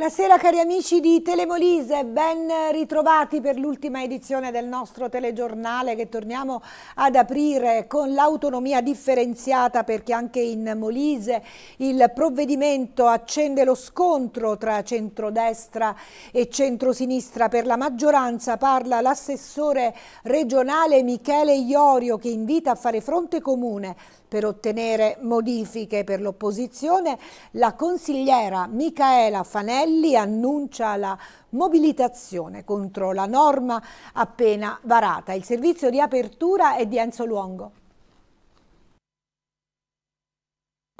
Buonasera cari amici di Telemolise, ben ritrovati per l'ultima edizione del nostro telegiornale che torniamo ad aprire con l'autonomia differenziata perché anche in Molise il provvedimento accende lo scontro tra centrodestra e centrosinistra per la maggioranza, parla l'assessore regionale Michele Iorio che invita a fare fronte comune per ottenere modifiche per l'opposizione, la consigliera Micaela Fanelli annuncia la mobilitazione contro la norma appena varata. Il servizio di apertura è di Enzo Luongo.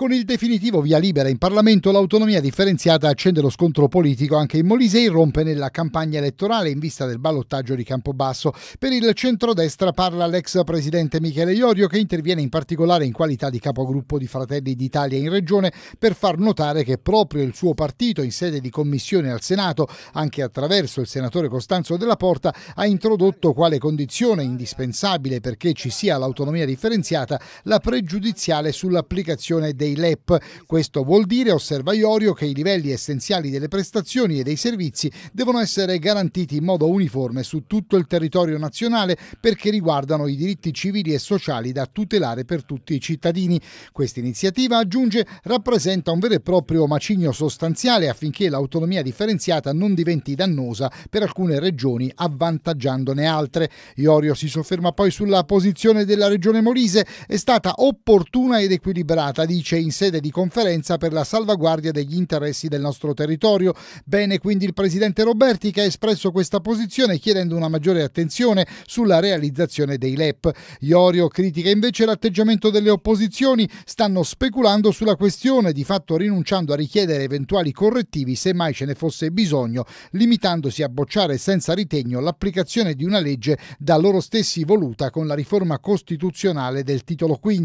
Con il definitivo via libera in Parlamento l'autonomia differenziata accende lo scontro politico anche in Molise e rompe nella campagna elettorale in vista del ballottaggio di Campobasso. Per il centrodestra parla l'ex presidente Michele Iorio che interviene in particolare in qualità di capogruppo di Fratelli d'Italia in Regione per far notare che proprio il suo partito in sede di commissione al Senato, anche attraverso il senatore Costanzo della Porta, ha introdotto quale condizione indispensabile perché ci sia l'autonomia differenziata la pregiudiziale sull'applicazione dei dei LEP. Questo vuol dire, osserva Iorio, che i livelli essenziali delle prestazioni e dei servizi devono essere garantiti in modo uniforme su tutto il territorio nazionale perché riguardano i diritti civili e sociali da tutelare per tutti i cittadini. Questa iniziativa, aggiunge, rappresenta un vero e proprio macigno sostanziale affinché l'autonomia differenziata non diventi dannosa per alcune regioni avvantaggiandone altre. Iorio si sofferma poi sulla posizione della regione Molise, è stata opportuna ed equilibrata, dice in sede di conferenza per la salvaguardia degli interessi del nostro territorio. Bene quindi il presidente Roberti che ha espresso questa posizione chiedendo una maggiore attenzione sulla realizzazione dei LEP. Iorio critica invece l'atteggiamento delle opposizioni, stanno speculando sulla questione, di fatto rinunciando a richiedere eventuali correttivi se mai ce ne fosse bisogno, limitandosi a bocciare senza ritegno l'applicazione di una legge da loro stessi voluta con la riforma costituzionale del titolo V.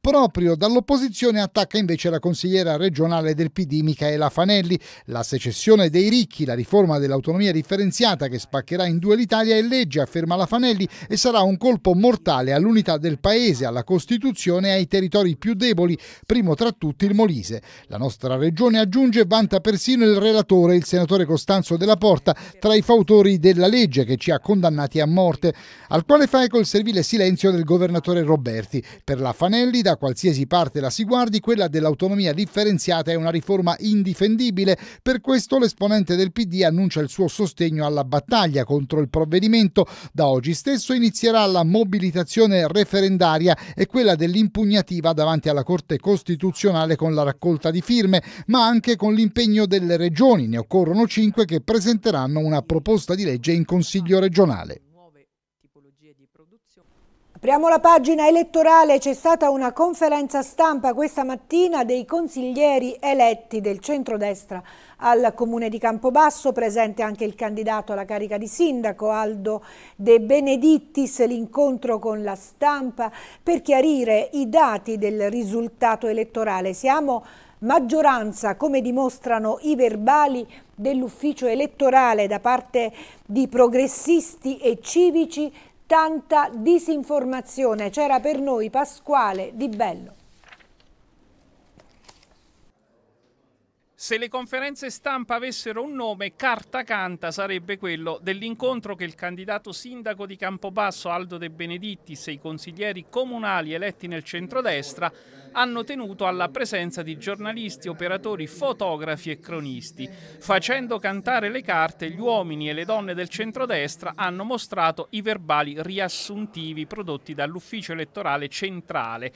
Proprio dall'opposizione Commissione attacca invece la consigliera regionale del PD Michaela Fanelli. La secessione dei ricchi, la riforma dell'autonomia differenziata che spaccherà in due l'Italia è legge, afferma la Fanelli, e sarà un colpo mortale all'unità del Paese, alla Costituzione e ai territori più deboli, primo tra tutti il Molise. La nostra regione, aggiunge, vanta persino il relatore, il senatore Costanzo della Porta, tra i fautori della legge che ci ha condannati a morte, al quale fa eco il servile silenzio del governatore Roberti. Per la Fanelli, da qualsiasi parte la si guarda, Lunardi quella dell'autonomia differenziata è una riforma indifendibile, per questo l'esponente del PD annuncia il suo sostegno alla battaglia contro il provvedimento. Da oggi stesso inizierà la mobilitazione referendaria e quella dell'impugnativa davanti alla Corte Costituzionale con la raccolta di firme, ma anche con l'impegno delle regioni, ne occorrono cinque che presenteranno una proposta di legge in Consiglio regionale. Apriamo la pagina elettorale, c'è stata una conferenza stampa questa mattina dei consiglieri eletti del centrodestra al comune di Campobasso, presente anche il candidato alla carica di sindaco Aldo De Benedittis, l'incontro con la stampa per chiarire i dati del risultato elettorale. Siamo maggioranza, come dimostrano i verbali dell'ufficio elettorale da parte di progressisti e civici tanta disinformazione. C'era per noi Pasquale Di Bello. Se le conferenze stampa avessero un nome, carta canta sarebbe quello dell'incontro che il candidato sindaco di Campobasso Aldo De Benedittis e i consiglieri comunali eletti nel centrodestra hanno tenuto alla presenza di giornalisti, operatori, fotografi e cronisti. Facendo cantare le carte, gli uomini e le donne del centrodestra hanno mostrato i verbali riassuntivi prodotti dall'ufficio elettorale centrale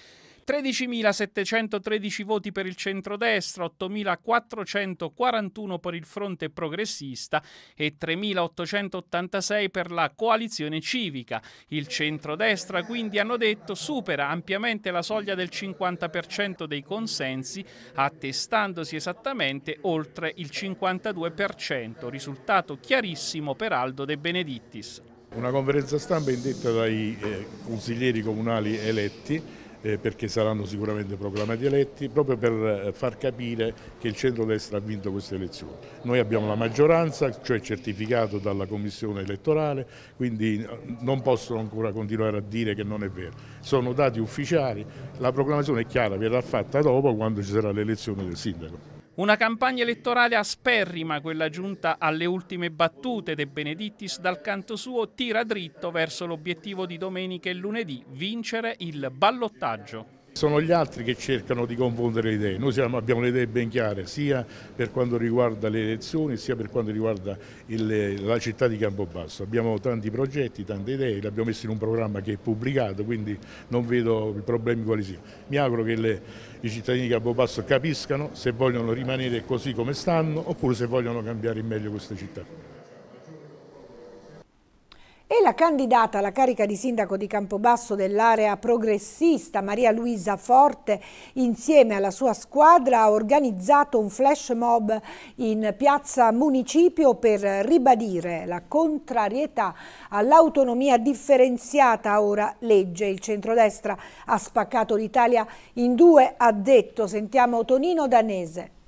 13.713 voti per il centrodestra, 8.441 per il fronte progressista e 3.886 per la coalizione civica. Il centrodestra, quindi, hanno detto, supera ampiamente la soglia del 50% dei consensi, attestandosi esattamente oltre il 52%, risultato chiarissimo per Aldo De Benedittis. Una conferenza stampa indetta dai eh, consiglieri comunali eletti eh, perché saranno sicuramente proclamati eletti, proprio per eh, far capire che il centro-destra ha vinto queste elezioni. Noi abbiamo la maggioranza, cioè certificato dalla commissione elettorale, quindi eh, non possono ancora continuare a dire che non è vero. Sono dati ufficiali, la proclamazione è chiara, verrà fatta dopo quando ci sarà l'elezione del sindaco. Una campagna elettorale asperrima, quella giunta alle ultime battute De Benedittis dal canto suo tira dritto verso l'obiettivo di domenica e lunedì, vincere il ballottaggio. Sono gli altri che cercano di confondere le idee, noi siamo, abbiamo le idee ben chiare sia per quanto riguarda le elezioni sia per quanto riguarda il, la città di Campobasso, abbiamo tanti progetti, tante idee, le abbiamo messe in un programma che è pubblicato quindi non vedo i problemi quali siano. Mi auguro che le, i cittadini di Campobasso capiscano se vogliono rimanere così come stanno oppure se vogliono cambiare in meglio questa città. E la candidata alla carica di sindaco di Campobasso dell'area progressista Maria Luisa Forte insieme alla sua squadra ha organizzato un flash mob in piazza Municipio per ribadire la contrarietà all'autonomia differenziata ora legge. Il centrodestra ha spaccato l'Italia in due, ha detto. Sentiamo Tonino Danese.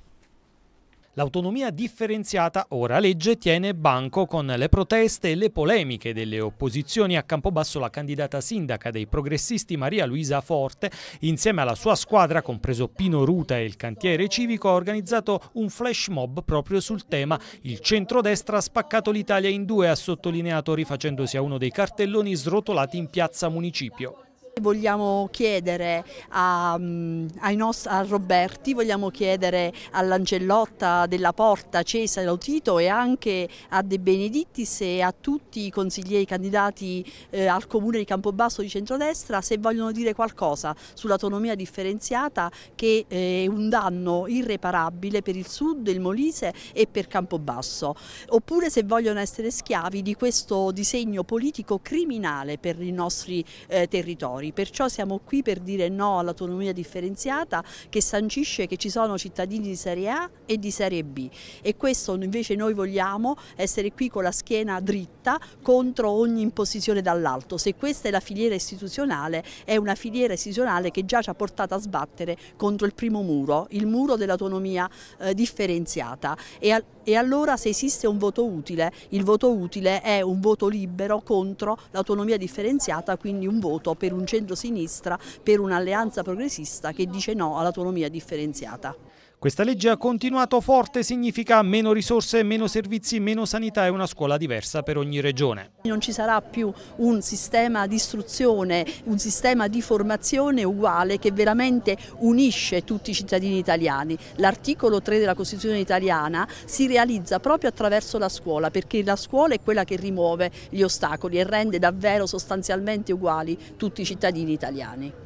L'autonomia differenziata, ora legge, tiene banco con le proteste e le polemiche delle opposizioni. A Campobasso la candidata sindaca dei progressisti Maria Luisa Forte, insieme alla sua squadra, compreso Pino Ruta e il cantiere civico, ha organizzato un flash mob proprio sul tema. Il centrodestra ha spaccato l'Italia in due, ha sottolineato rifacendosi a uno dei cartelloni srotolati in piazza Municipio. Vogliamo chiedere a, mm, nostri, a, Roberti, vogliamo chiedere a Lancellotta della Porta, Cesare Tito e anche a De Benedittis e a tutti i consiglieri candidati eh, al comune di Campobasso di centrodestra se vogliono dire qualcosa sull'autonomia differenziata che eh, è un danno irreparabile per il sud, il Molise e per Campobasso, oppure se vogliono essere schiavi di questo disegno politico criminale per i nostri eh, territori territori, perciò siamo qui per dire no all'autonomia differenziata che sancisce che ci sono cittadini di serie A e di serie B e questo invece noi vogliamo essere qui con la schiena dritta contro ogni imposizione dall'alto, se questa è la filiera istituzionale è una filiera istituzionale che già ci ha portato a sbattere contro il primo muro, il muro dell'autonomia eh, differenziata e, al e allora se esiste un voto utile, il voto utile è un voto libero contro l'autonomia differenziata, quindi un voto per un cittadino centro-sinistra per un'alleanza progressista che dice no all'autonomia differenziata. Questa legge ha continuato forte, significa meno risorse, meno servizi, meno sanità e una scuola diversa per ogni regione. Non ci sarà più un sistema di istruzione, un sistema di formazione uguale che veramente unisce tutti i cittadini italiani. L'articolo 3 della Costituzione italiana si realizza proprio attraverso la scuola perché la scuola è quella che rimuove gli ostacoli e rende davvero sostanzialmente uguali tutti i cittadini italiani.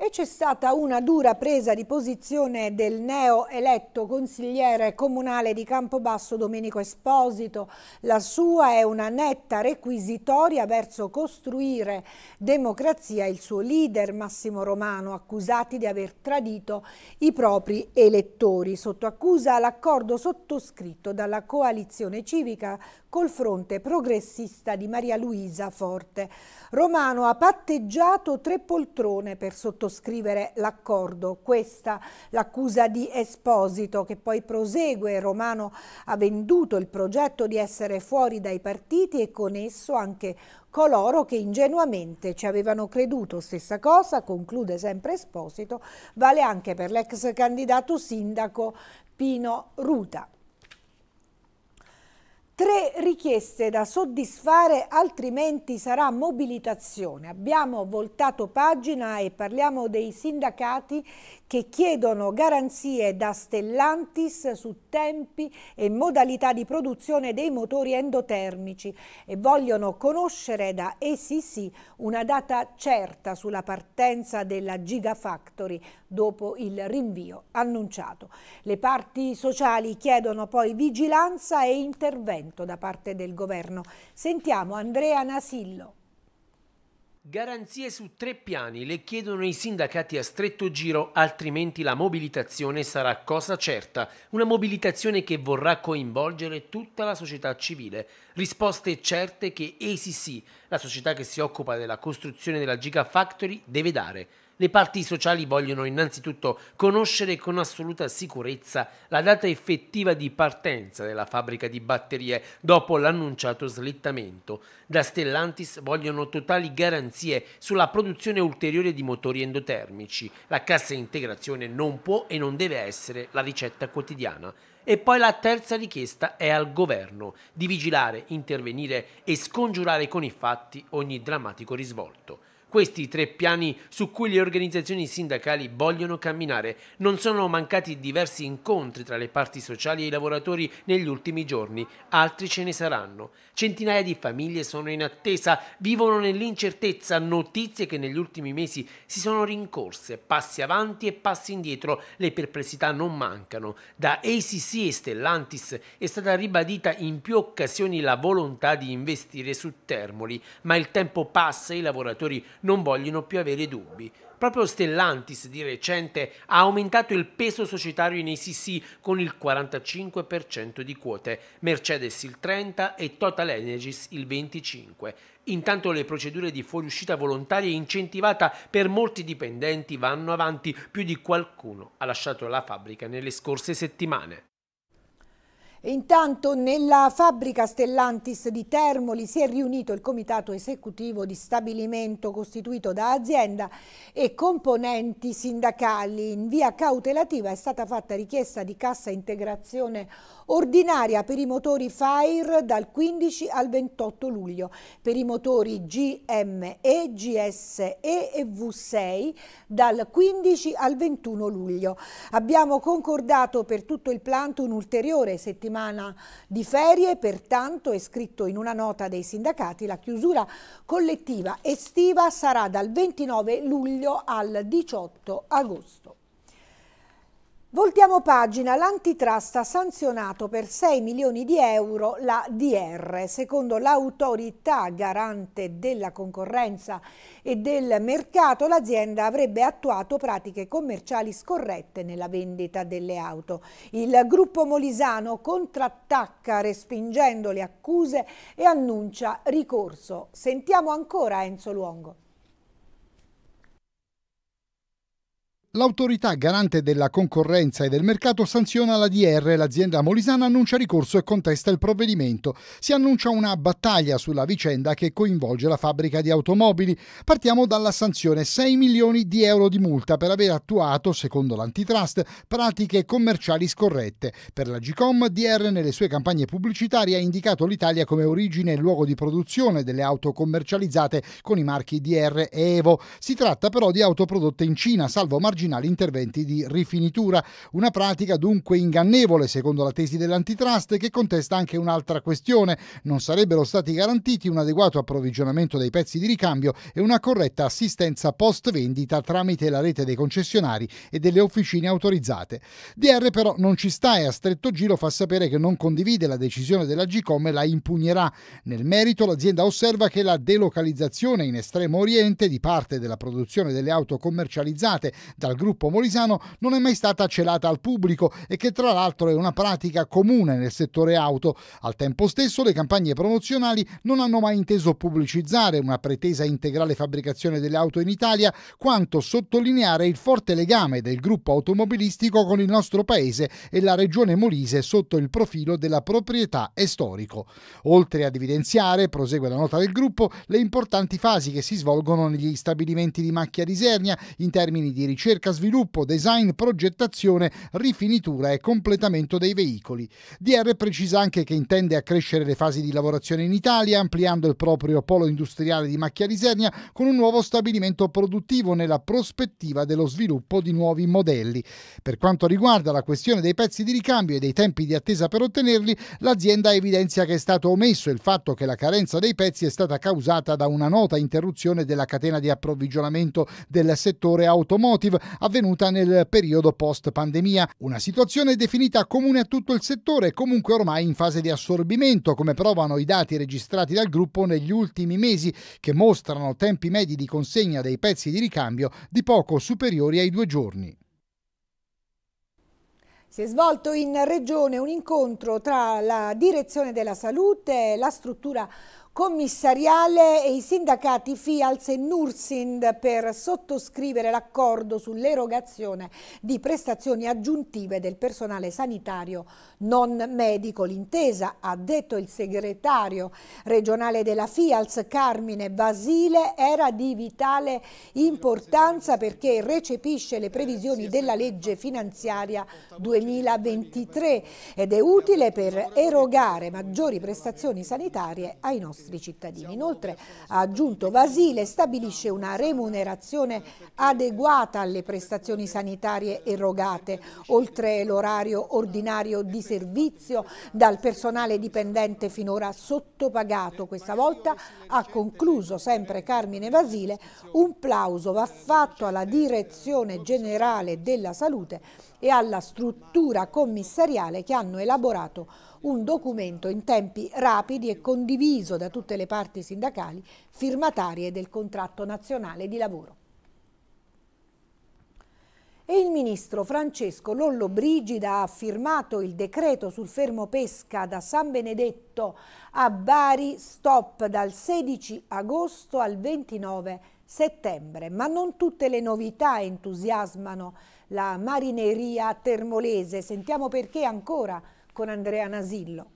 E c'è stata una dura presa di posizione del neo eletto consigliere comunale di Campobasso Domenico Esposito. La sua è una netta requisitoria verso costruire democrazia e il suo leader Massimo Romano, accusati di aver tradito i propri elettori. Sotto accusa l'accordo sottoscritto dalla coalizione civica col fronte progressista di Maria Luisa Forte. Romano ha patteggiato tre poltrone per sottoscrivere l'accordo. Questa l'accusa di Esposito che poi prosegue. Romano ha venduto il progetto di essere fuori dai partiti e con esso anche coloro che ingenuamente ci avevano creduto. Stessa cosa, conclude sempre Esposito, vale anche per l'ex candidato sindaco Pino Ruta. Tre richieste da soddisfare, altrimenti sarà mobilitazione. Abbiamo voltato pagina e parliamo dei sindacati che chiedono garanzie da Stellantis su tempi e modalità di produzione dei motori endotermici e vogliono conoscere da ECC una data certa sulla partenza della Gigafactory dopo il rinvio annunciato. Le parti sociali chiedono poi vigilanza e intervento intervento da parte del governo. Sentiamo Andrea Nasillo. Garanzie su tre piani le chiedono i sindacati a stretto giro, altrimenti la mobilitazione sarà cosa certa, una mobilitazione che vorrà coinvolgere tutta la società civile. Risposte certe che ACC, eh la società che si occupa della costruzione della Gigafactory, deve dare. Le parti sociali vogliono innanzitutto conoscere con assoluta sicurezza la data effettiva di partenza della fabbrica di batterie dopo l'annunciato slittamento. Da Stellantis vogliono totali garanzie sulla produzione ulteriore di motori endotermici. La cassa integrazione non può e non deve essere la ricetta quotidiana. E poi la terza richiesta è al governo di vigilare, intervenire e scongiurare con i fatti ogni drammatico risvolto. Questi tre piani su cui le organizzazioni sindacali vogliono camminare. Non sono mancati diversi incontri tra le parti sociali e i lavoratori negli ultimi giorni, altri ce ne saranno. Centinaia di famiglie sono in attesa, vivono nell'incertezza, notizie che negli ultimi mesi si sono rincorse, passi avanti e passi indietro, le perplessità non mancano. Da ACC e Stellantis è stata ribadita in più occasioni la volontà di investire su Termoli, ma il tempo passa e i lavoratori non vogliono più avere dubbi. Proprio Stellantis di recente ha aumentato il peso societario in ACC con il 45% di quote, Mercedes il 30% e Total Energies il 25%. Intanto le procedure di fuoriuscita volontaria incentivata per molti dipendenti vanno avanti, più di qualcuno ha lasciato la fabbrica nelle scorse settimane. Intanto nella fabbrica Stellantis di Termoli si è riunito il comitato esecutivo di stabilimento costituito da azienda e componenti sindacali. In via cautelativa è stata fatta richiesta di cassa integrazione ordinaria per i motori FAIR dal 15 al 28 luglio, per i motori GME, GSE e V6 dal 15 al 21 luglio. Abbiamo concordato per tutto il plant un'ulteriore settimana settimana di ferie, pertanto è scritto in una nota dei sindacati la chiusura collettiva estiva sarà dal 29 luglio al 18 agosto. Voltiamo pagina, l'antitrust ha sanzionato per 6 milioni di euro la DR. Secondo l'autorità garante della concorrenza e del mercato, l'azienda avrebbe attuato pratiche commerciali scorrette nella vendita delle auto. Il gruppo molisano contrattacca respingendo le accuse e annuncia ricorso. Sentiamo ancora Enzo Luongo. L'autorità garante della concorrenza e del mercato sanziona la DR, l'azienda molisana annuncia ricorso e contesta il provvedimento. Si annuncia una battaglia sulla vicenda che coinvolge la fabbrica di automobili. Partiamo dalla sanzione 6 milioni di euro di multa per aver attuato, secondo l'antitrust, pratiche commerciali scorrette. Per la Gcom, DR nelle sue campagne pubblicitarie ha indicato l'Italia come origine e luogo di produzione delle auto commercializzate con i marchi DR e Evo. Si tratta però di auto prodotte in Cina, salvo margine marginali interventi di rifinitura. Una pratica dunque ingannevole, secondo la tesi dell'antitrust, che contesta anche un'altra questione. Non sarebbero stati garantiti un adeguato approvvigionamento dei pezzi di ricambio e una corretta assistenza post vendita tramite la rete dei concessionari e delle officine autorizzate. DR però non ci sta e a stretto giro fa sapere che non condivide la decisione della GCOM e la impugnerà. Nel merito l'azienda osserva che la delocalizzazione in estremo oriente di parte della produzione delle auto commercializzate da al gruppo molisano non è mai stata celata al pubblico e che tra l'altro è una pratica comune nel settore auto. Al tempo stesso le campagne promozionali non hanno mai inteso pubblicizzare una pretesa integrale fabbricazione delle auto in Italia, quanto sottolineare il forte legame del gruppo automobilistico con il nostro paese e la regione Molise sotto il profilo della proprietà e storico. Oltre ad evidenziare, prosegue la nota del gruppo, le importanti fasi che si svolgono negli stabilimenti di macchia di Sernia in termini di ricerca ricerca, sviluppo, design, progettazione, rifinitura e completamento dei veicoli. DR precisa anche che intende accrescere le fasi di lavorazione in Italia, ampliando il proprio polo industriale di macchia Macchiarisegna con un nuovo stabilimento produttivo nella prospettiva dello sviluppo di nuovi modelli. Per quanto riguarda la questione dei pezzi di ricambio e dei tempi di attesa per ottenerli, l'azienda evidenzia che è stato omesso il fatto che la carenza dei pezzi è stata causata da una nota interruzione della catena di approvvigionamento del settore automotive avvenuta nel periodo post-pandemia. Una situazione definita comune a tutto il settore, comunque ormai in fase di assorbimento, come provano i dati registrati dal gruppo negli ultimi mesi, che mostrano tempi medi di consegna dei pezzi di ricambio di poco superiori ai due giorni. Si è svolto in Regione un incontro tra la Direzione della Salute, e la struttura commissariale e i sindacati FIALS e NURSIND per sottoscrivere l'accordo sull'erogazione di prestazioni aggiuntive del personale sanitario non medico. L'intesa, ha detto il segretario regionale della FIALS, Carmine Basile, era di vitale importanza perché recepisce le previsioni della legge finanziaria 2023 ed è utile per erogare maggiori prestazioni sanitarie ai nostri nostri cittadini. Inoltre, ha aggiunto Vasile, stabilisce una remunerazione adeguata alle prestazioni sanitarie erogate, oltre l'orario ordinario di servizio dal personale dipendente finora sottopagato. Questa volta ha concluso sempre Carmine Vasile, un plauso va fatto alla Direzione Generale della Salute e alla struttura commissariale che hanno elaborato un documento in tempi rapidi e condiviso da tutte le parti sindacali firmatarie del contratto nazionale di lavoro. E il ministro Francesco Lollo Brigida ha firmato il decreto sul fermo pesca da San Benedetto a Bari stop dal 16 agosto al 29 settembre, ma non tutte le novità entusiasmano la marineria termolese. Sentiamo perché ancora con Andrea Nasillo.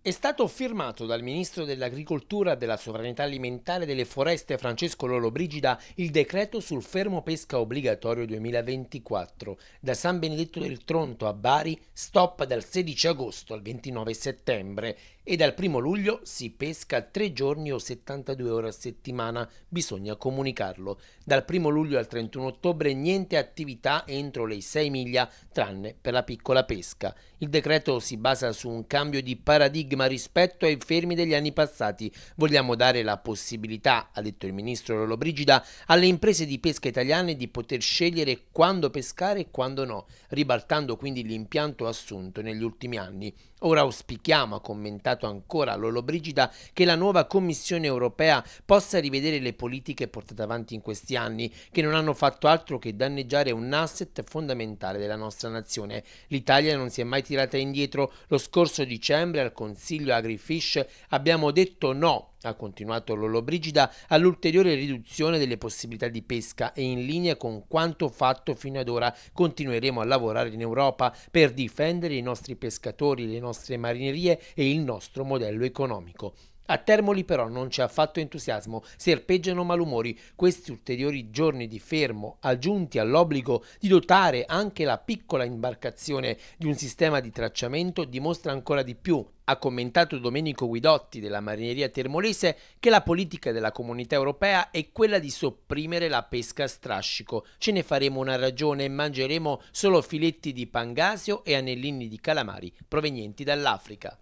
È stato firmato dal Ministro dell'Agricoltura, della Sovranità Alimentare e delle Foreste Francesco Lollobrigida il decreto sul fermo pesca obbligatorio 2024. Da San Benedetto del Tronto a Bari, stop dal 16 agosto al 29 settembre e dal 1 luglio si pesca 3 giorni o 72 ore a settimana, bisogna comunicarlo. Dal 1 luglio al 31 ottobre niente attività entro le 6 miglia, tranne per la piccola pesca. Il decreto si basa su un cambio di paradigma rispetto ai fermi degli anni passati. Vogliamo dare la possibilità, ha detto il ministro Lollobrigida, alle imprese di pesca italiane di poter scegliere quando pescare e quando no, ribaltando quindi l'impianto assunto negli ultimi anni. Ora auspichiamo, a commentare sollecitato ancora Lollobrigida che la nuova Commissione europea possa rivedere le politiche portate avanti in questi anni, che non hanno fatto altro che danneggiare un asset fondamentale della nostra nazione. L'Italia non si è mai tirata indietro. Lo scorso dicembre al Consiglio AgriFish abbiamo detto no ha continuato Lollobrigida all'ulteriore riduzione delle possibilità di pesca e in linea con quanto fatto fino ad ora continueremo a lavorare in Europa per difendere i nostri pescatori, le nostre marinerie e il nostro modello economico. A Termoli però non c'è affatto entusiasmo, serpeggiano malumori. Questi ulteriori giorni di fermo, aggiunti all'obbligo di dotare anche la piccola imbarcazione di un sistema di tracciamento, dimostra ancora di più ha commentato Domenico Guidotti della Marineria Termolese che la politica della comunità europea è quella di sopprimere la pesca a strascico. Ce ne faremo una ragione e mangeremo solo filetti di pangasio e anellini di calamari provenienti dall'Africa.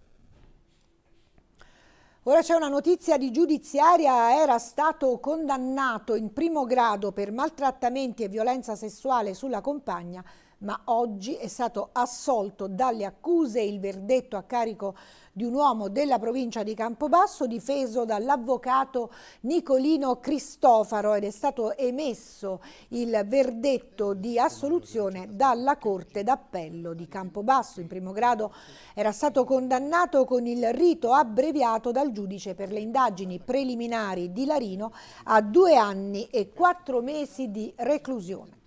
Ora c'è una notizia di giudiziaria, era stato condannato in primo grado per maltrattamenti e violenza sessuale sulla compagna ma oggi è stato assolto dalle accuse e il verdetto a carico di un uomo della provincia di Campobasso difeso dall'avvocato Nicolino Cristofaro ed è stato emesso il verdetto di assoluzione dalla Corte d'Appello di Campobasso. In primo grado era stato condannato con il rito abbreviato dal giudice per le indagini preliminari di Larino a due anni e quattro mesi di reclusione.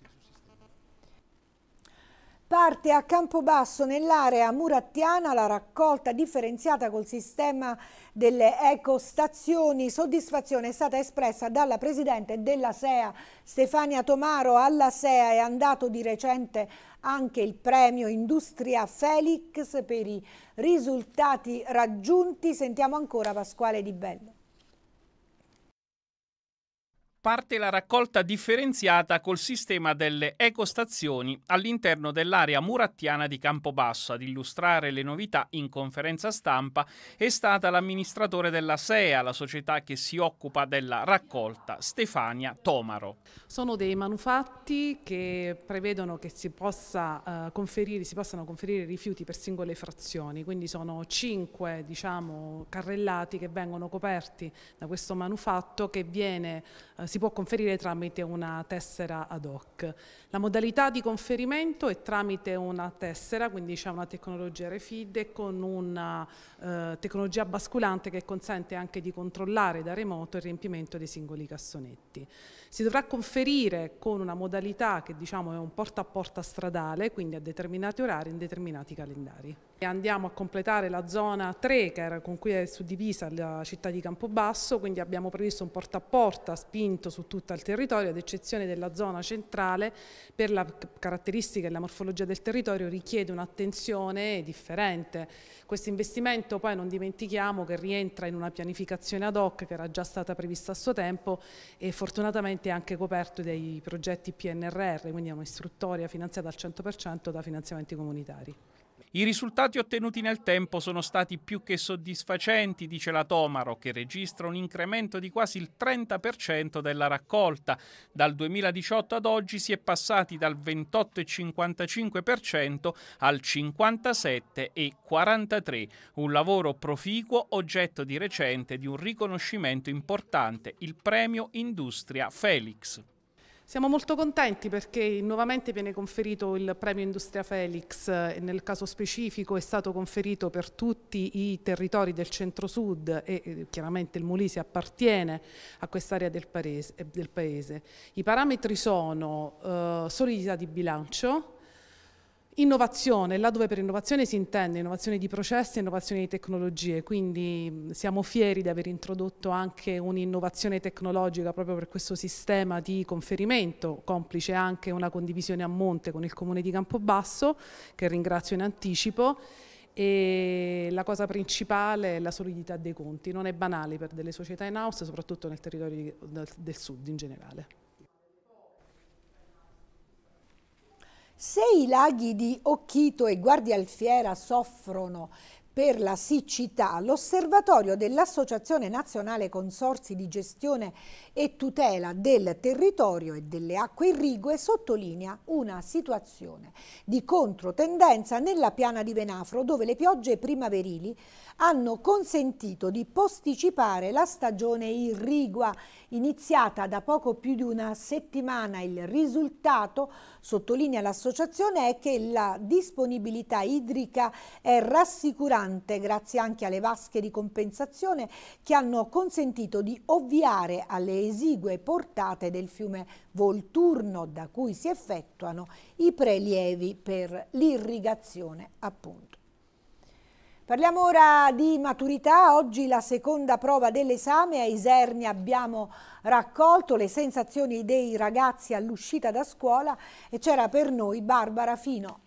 Parte a Campobasso nell'area murattiana la raccolta differenziata col sistema delle ecostazioni. Soddisfazione è stata espressa dalla Presidente della SEA Stefania Tomaro. Alla SEA è andato di recente anche il premio Industria Felix per i risultati raggiunti. Sentiamo ancora Pasquale Di Bello parte la raccolta differenziata col sistema delle ecostazioni all'interno dell'area murattiana di Campobasso. Ad illustrare le novità in conferenza stampa è stata l'amministratore della SEA, la società che si occupa della raccolta, Stefania Tomaro. Sono dei manufatti che prevedono che si, possa, eh, conferire, si possano conferire rifiuti per singole frazioni, quindi sono cinque diciamo, carrellati che vengono coperti da questo manufatto che viene eh, si può conferire tramite una tessera ad hoc. La modalità di conferimento è tramite una tessera, quindi c'è una tecnologia RFID con una eh, tecnologia basculante che consente anche di controllare da remoto il riempimento dei singoli cassonetti si dovrà conferire con una modalità che diciamo è un porta a porta stradale, quindi a determinati orari in determinati calendari. E andiamo a completare la zona 3 che era, con cui è suddivisa la città di Campobasso, quindi abbiamo previsto un porta a porta spinto su tutto il territorio, ad eccezione della zona centrale, per la caratteristica e la morfologia del territorio richiede un'attenzione differente. Questo investimento poi non dimentichiamo che rientra in una pianificazione ad hoc che era già stata prevista a suo tempo e fortunatamente è anche coperto dai progetti PNRR, quindi è un'istruttoria finanziata al 100% da finanziamenti comunitari. I risultati ottenuti nel tempo sono stati più che soddisfacenti, dice la Tomaro, che registra un incremento di quasi il 30% della raccolta. Dal 2018 ad oggi si è passati dal 28,55% al 57,43%, un lavoro proficuo oggetto di recente di un riconoscimento importante, il premio Industria Felix. Siamo molto contenti perché nuovamente viene conferito il premio Industria Felix, eh, nel caso specifico è stato conferito per tutti i territori del centro-sud e chiaramente il Molise appartiene a quest'area del, del, paese. I parametri sono eh, solidità di bilancio, Innovazione, là dove per innovazione si intende innovazione di processi e innovazione di tecnologie, quindi mm, siamo fieri di aver introdotto anche un'innovazione tecnologica proprio per questo sistema di conferimento, complice anche una condivisione a monte con il comune di Campobasso, che ringrazio in anticipo, e la cosa principale è la solidità dei conti, non è banale per delle società in house, soprattutto nel territorio del sud in generale. Se i laghi di Occhito e Guardialfiera soffrono per la siccità, l'osservatorio dell'Associazione Nazionale Consorsi di Gestione e Tutela del Territorio e delle Acque Irrigue sottolinea una situazione di controtendenza nella piana di Venafro dove le piogge primaverili hanno consentito di posticipare la stagione irrigua iniziata da poco più di una settimana. Il risultato, sottolinea l'associazione, è che la disponibilità idrica è rassicurante pesante grazie anche alle vasche di compensazione che hanno consentito di ovviare alle esigue portate del fiume Volturno da cui si effettuano i prelievi per l'irrigazione appunto. Parliamo ora di maturità, oggi la seconda prova dell'esame, a Isernia abbiamo raccolto le sensazioni dei ragazzi all'uscita da scuola e c'era per noi Barbara Fino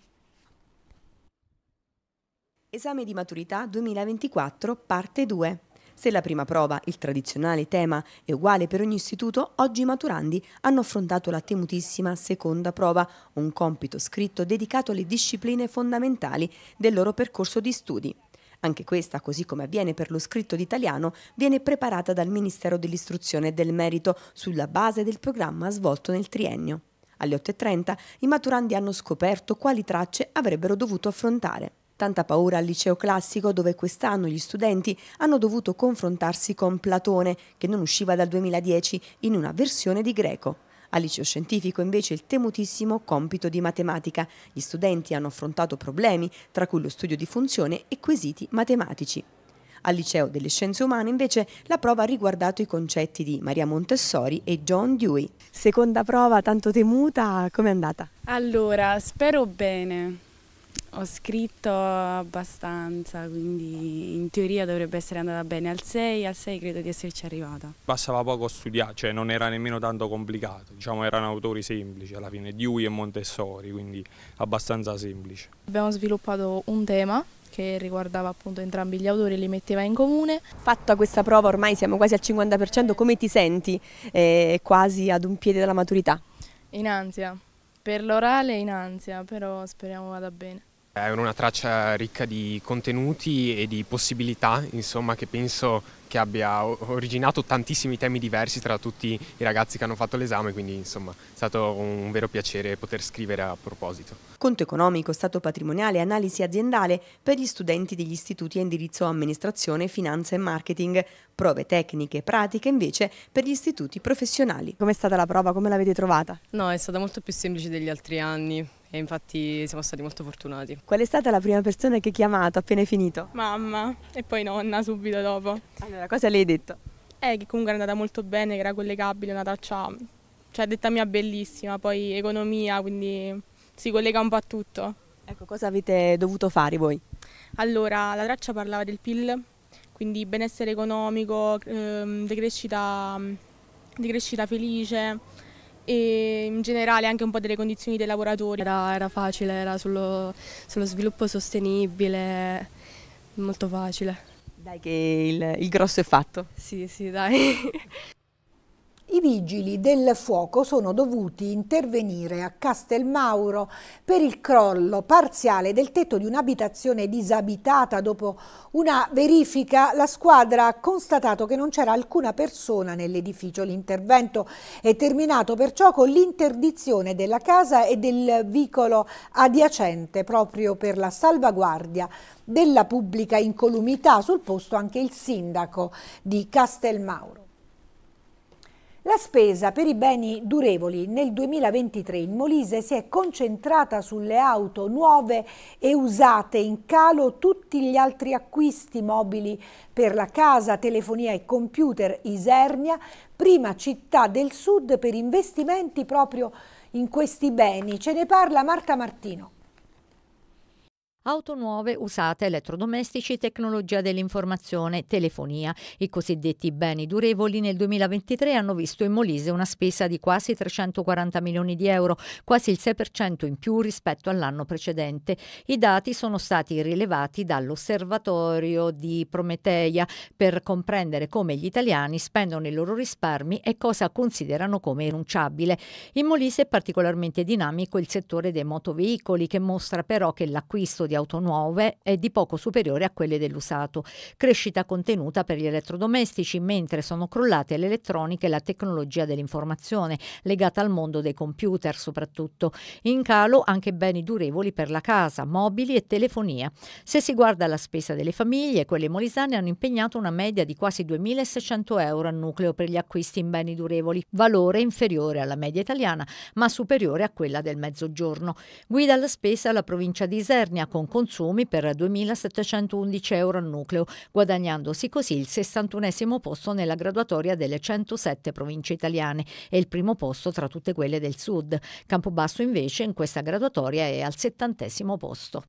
Esame di maturità 2024, parte 2. Se la prima prova, il tradizionale tema, è uguale per ogni istituto, oggi i maturandi hanno affrontato la temutissima seconda prova, un compito scritto dedicato alle discipline fondamentali del loro percorso di studi. Anche questa, così come avviene per lo scritto d'italiano, viene preparata dal Ministero dell'Istruzione e del Merito sulla base del programma svolto nel triennio. Alle 8.30 i maturandi hanno scoperto quali tracce avrebbero dovuto affrontare. Tanta paura al liceo classico dove quest'anno gli studenti hanno dovuto confrontarsi con Platone, che non usciva dal 2010, in una versione di greco. Al liceo scientifico invece il temutissimo compito di matematica. Gli studenti hanno affrontato problemi, tra cui lo studio di funzione e quesiti matematici. Al liceo delle scienze umane invece la prova ha riguardato i concetti di Maria Montessori e John Dewey. Seconda prova tanto temuta, com'è andata? Allora, spero bene. Ho scritto abbastanza, quindi in teoria dovrebbe essere andata bene. Al 6, al 6 credo di esserci arrivata. Passava poco a studiare, cioè non era nemmeno tanto complicato, diciamo erano autori semplici alla fine, Dewey e Montessori, quindi abbastanza semplice. Abbiamo sviluppato un tema che riguardava appunto entrambi gli autori e li metteva in comune. Fatta questa prova ormai siamo quasi al 50%, come ti senti eh, quasi ad un piede dalla maturità? In ansia, per l'orale in ansia, però speriamo vada bene. Eh, è una traccia ricca di contenuti e di possibilità, insomma, che penso che abbia originato tantissimi temi diversi tra tutti i ragazzi che hanno fatto l'esame, quindi insomma è stato un vero piacere poter scrivere a proposito. Conto economico, stato patrimoniale, analisi aziendale per gli studenti degli istituti a indirizzo amministrazione, finanza e marketing, prove tecniche e pratiche invece per gli istituti professionali. Com'è stata la prova? Come l'avete trovata? No, è stata molto più semplice degli altri anni e infatti siamo stati molto fortunati. Qual è stata la prima persona che hai chiamato appena hai finito? Mamma e poi nonna subito dopo. Allora, cosa le hai detto? Eh, che comunque era andata molto bene, che era collegabile, una traccia, cioè detta mia bellissima, poi economia, quindi si collega un po' a tutto. Ecco, cosa avete dovuto fare voi? Allora, la traccia parlava del PIL, quindi benessere economico, ehm, decrescita, decrescita felice, e in generale anche un po' delle condizioni dei lavoratori. Era, era facile, era sullo, sullo, sviluppo sostenibile, molto facile. Dai che il, il grosso è fatto. Sì, sì, dai. I vigili del fuoco sono dovuti intervenire a Castelmauro per il crollo parziale del tetto di un'abitazione disabitata. Dopo una verifica la squadra ha constatato che non c'era alcuna persona nell'edificio. L'intervento è terminato perciò con l'interdizione della casa e del vicolo adiacente proprio per la salvaguardia della pubblica incolumità. Sul posto anche il sindaco di Castelmauro. La spesa per i beni durevoli nel 2023 in Molise si è concentrata sulle auto nuove e usate, in calo tutti gli altri acquisti mobili per la casa, telefonia e computer Isernia, prima città del sud per investimenti proprio in questi beni. Ce ne parla Marta Martino auto nuove usate, elettrodomestici, tecnologia dell'informazione, telefonia. I cosiddetti beni durevoli nel 2023 hanno visto in Molise una spesa di quasi 340 milioni di euro, quasi il 6% in più rispetto all'anno precedente. I dati sono stati rilevati dall'osservatorio di Prometeia per comprendere come gli italiani spendono i loro risparmi e cosa considerano come irrinunciabile. In Molise è particolarmente dinamico il settore dei motoveicoli che mostra però che l'acquisto di auto nuove è di poco superiore a quelle dell'usato. Crescita contenuta per gli elettrodomestici, mentre sono crollate l'elettronica e la tecnologia dell'informazione, legata al mondo dei computer soprattutto. In calo anche beni durevoli per la casa, mobili e telefonia. Se si guarda la spesa delle famiglie, quelle molisane hanno impegnato una media di quasi 2.600 euro a nucleo per gli acquisti in beni durevoli, valore inferiore alla media italiana ma superiore a quella del mezzogiorno. Guida la spesa la provincia di Isernia con consumi per 2.711 euro al nucleo, guadagnandosi così il 61 posto nella graduatoria delle 107 province italiane e il primo posto tra tutte quelle del sud. Campobasso invece in questa graduatoria è al 70 posto.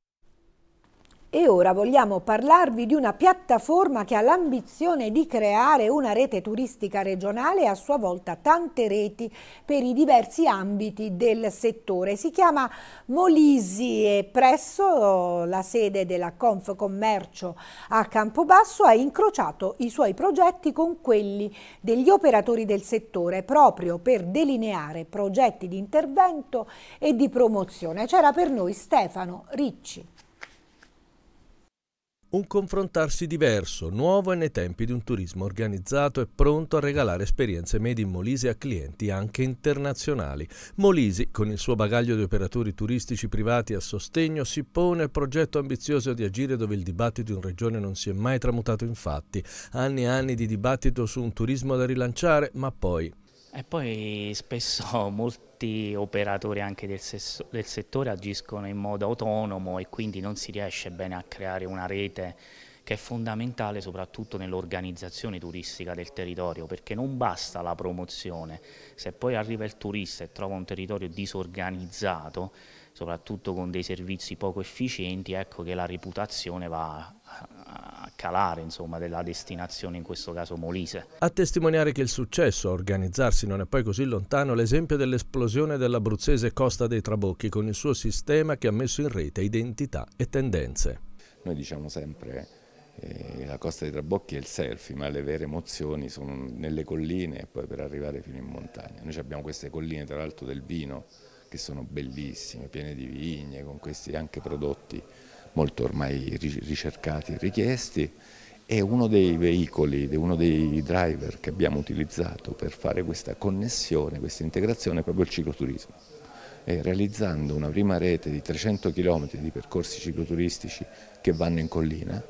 E ora vogliamo parlarvi di una piattaforma che ha l'ambizione di creare una rete turistica regionale e a sua volta tante reti per i diversi ambiti del settore. Si chiama Molisi e presso la sede della Confcommercio a Campobasso ha incrociato i suoi progetti con quelli degli operatori del settore proprio per delineare progetti di intervento e di promozione. C'era per noi Stefano Ricci. Un confrontarsi diverso, nuovo e nei tempi di un turismo organizzato e pronto a regalare esperienze made in Molise a clienti anche internazionali. Molisi, con il suo bagaglio di operatori turistici privati a sostegno, si pone il progetto ambizioso di agire dove il dibattito in regione non si è mai tramutato in fatti. Anni e anni di dibattito su un turismo da rilanciare, ma poi e poi spesso molti operatori anche del, del, settore agiscono in modo autonomo e quindi non si riesce bene a creare una rete che è fondamentale soprattutto nell'organizzazione turistica del territorio, perché non basta la promozione, se poi arriva il turista e trova un territorio disorganizzato, soprattutto con dei servizi poco efficienti, ecco che la reputazione va a calare insomma, della destinazione, in questo caso Molise. A testimoniare che il successo a organizzarsi non è poi così lontano l'esempio dell'esplosione dell'abruzzese Costa dei Trabocchi con il suo sistema che ha messo in rete identità e tendenze. Noi diciamo sempre eh, la Costa dei Trabocchi è il selfie, ma le vere emozioni sono nelle colline e poi per arrivare fino in montagna. Noi abbiamo queste colline tra l'altro del vino che sono bellissime, piene di vigne, con questi anche prodotti molto ormai ricercati e richiesti e uno dei veicoli, uno dei driver che abbiamo utilizzato per fare questa connessione, questa integrazione è proprio il cicloturismo. E realizzando una prima rete di 300 km di percorsi cicloturistici che vanno in collina,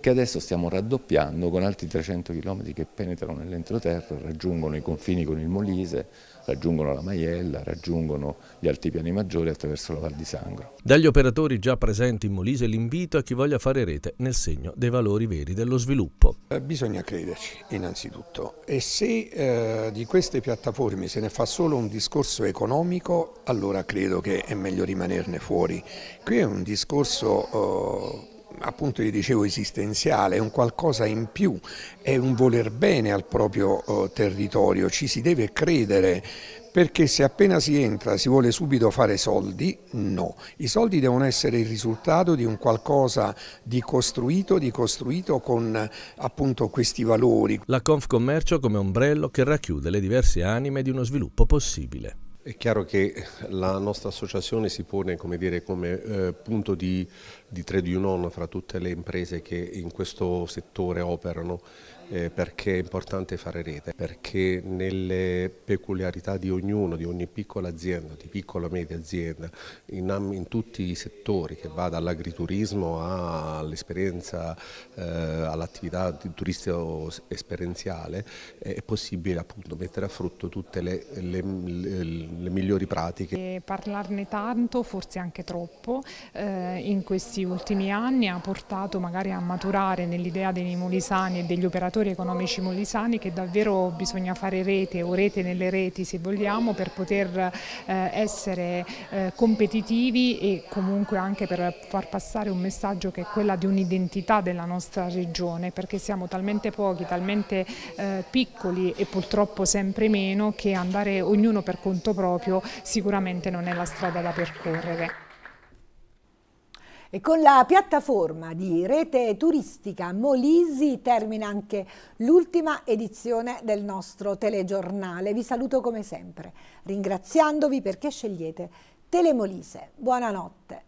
che adesso stiamo raddoppiando con altri 300 km che penetrano nell'entroterra, raggiungono i confini con il Molise, raggiungono la Maiella, raggiungono gli altipiani maggiori attraverso la Val di Sangro. Dagli operatori già presenti in Molise l'invito a chi voglia fare rete nel segno dei valori veri dello sviluppo. Eh, bisogna crederci innanzitutto e se eh, di queste piattaforme se ne fa solo un discorso economico allora credo che è meglio rimanerne fuori. Qui è un discorso... Eh, appunto io dicevo esistenziale, è un qualcosa in più, è un voler bene al proprio eh, territorio, ci si deve credere perché se appena si entra si vuole subito fare soldi, no. I soldi devono essere il risultato di un qualcosa di costruito, di costruito con appunto questi valori. La Confcommercio come ombrello che racchiude le diverse anime di uno sviluppo possibile. È chiaro che la nostra associazione si pone come, dire, come eh, punto di, di trade union fra tutte le imprese che in questo settore operano eh, perché è importante fare rete, perché nelle peculiarità di ognuno, di ogni piccola azienda, di piccola media azienda, in, in tutti i settori, che va dall'agriturismo all'esperienza, eh, all'attività turistico esperienziale, è possibile appunto mettere a frutto tutte le, le, le, le migliori pratiche. E parlarne tanto, forse anche troppo, eh, in questi ultimi anni ha portato magari a maturare nell'idea dei molisani e degli operatori operatori economici molisani che davvero bisogna fare rete o rete nelle reti se vogliamo per poter eh, essere eh, competitivi e comunque anche per far passare un messaggio che è quella di un'identità della nostra regione perché siamo talmente pochi, talmente eh, piccoli e purtroppo sempre meno che andare ognuno per conto proprio sicuramente non è la strada da percorrere. E con la piattaforma di rete turistica Molisi termina anche l'ultima edizione del nostro telegiornale. Vi saluto come sempre, ringraziandovi perché scegliete Telemolise. Buonanotte.